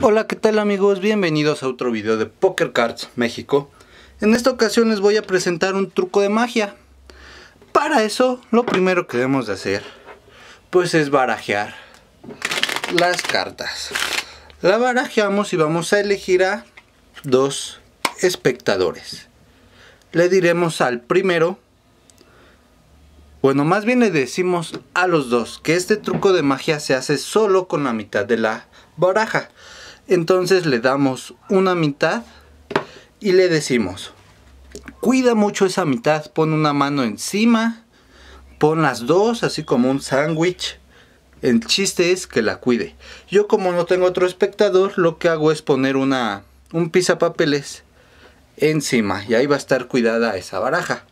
Hola, ¿qué tal amigos? Bienvenidos a otro video de Poker Cards México. En esta ocasión les voy a presentar un truco de magia. Para eso, lo primero que debemos de hacer, pues es barajear las cartas. La barajeamos y vamos a elegir a dos espectadores. Le diremos al primero, bueno, más bien le decimos a los dos que este truco de magia se hace solo con la mitad de la baraja. Entonces le damos una mitad y le decimos, cuida mucho esa mitad, pon una mano encima, pon las dos, así como un sándwich. El chiste es que la cuide. Yo como no tengo otro espectador, lo que hago es poner una, un papeles encima y ahí va a estar cuidada esa baraja.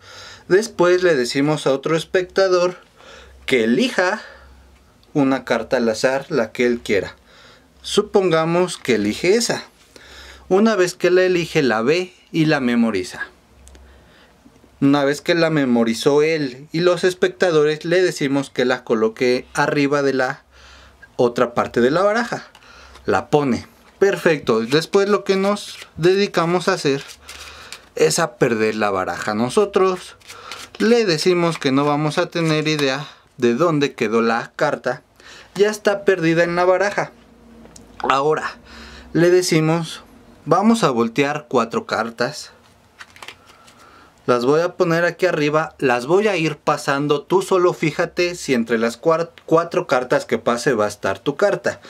Después le decimos a otro espectador que elija una carta al azar, la que él quiera. Supongamos que elige esa. Una vez que la elige, la ve y la memoriza. Una vez que la memorizó él y los espectadores, le decimos que la coloque arriba de la otra parte de la baraja. La pone. Perfecto. Después lo que nos dedicamos a hacer es a perder la baraja. Nosotros le decimos que no vamos a tener idea de dónde quedó la carta. Ya está perdida en la baraja. Ahora, le decimos, vamos a voltear cuatro cartas. Las voy a poner aquí arriba, las voy a ir pasando. Tú solo fíjate si entre las cuatro cartas que pase va a estar tu carta.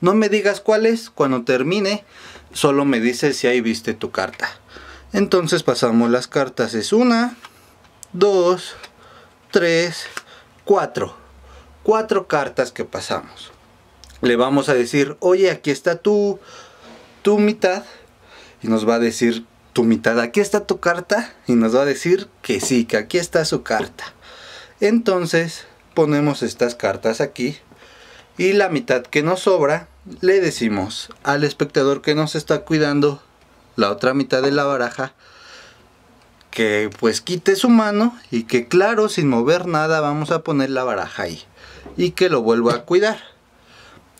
No me digas cuál es, cuando termine, solo me dices si ahí viste tu carta. Entonces pasamos las cartas, es una, dos, tres, cuatro. Cuatro cartas que pasamos le vamos a decir, oye, aquí está tu, tu mitad. Y nos va a decir tu mitad, aquí está tu carta. Y nos va a decir que sí, que aquí está su carta. Entonces ponemos estas cartas aquí. Y la mitad que nos sobra le decimos al espectador que nos está cuidando la otra mitad de la baraja que pues quite su mano y que claro sin mover nada vamos a poner la baraja ahí y que lo vuelva a cuidar.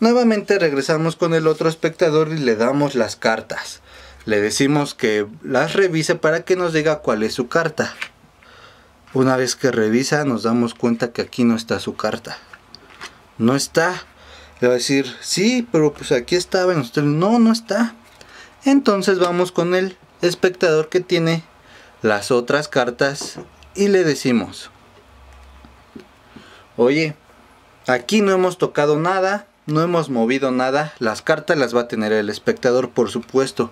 Nuevamente regresamos con el otro espectador y le damos las cartas. Le decimos que las revise para que nos diga cuál es su carta. Una vez que revisa nos damos cuenta que aquí no está su carta. No está. Le va a decir, sí, pero pues aquí estaba. usted, no, no está. Entonces vamos con el espectador que tiene las otras cartas y le decimos, oye, aquí no hemos tocado nada, no hemos movido nada, las cartas las va a tener el espectador por supuesto.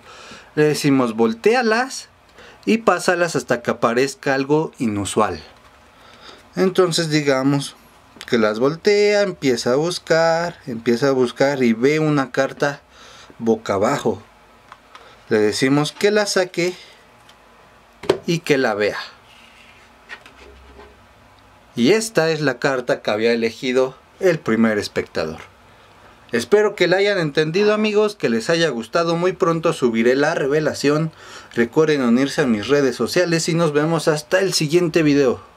Le decimos voltealas y pásalas hasta que aparezca algo inusual. Entonces digamos que las voltea, empieza a buscar, empieza a buscar y ve una carta boca abajo. Le decimos que la saque y que la vea. Y esta es la carta que había elegido el primer espectador. Espero que la hayan entendido amigos, que les haya gustado. Muy pronto subiré la revelación. Recuerden unirse a mis redes sociales y nos vemos hasta el siguiente video.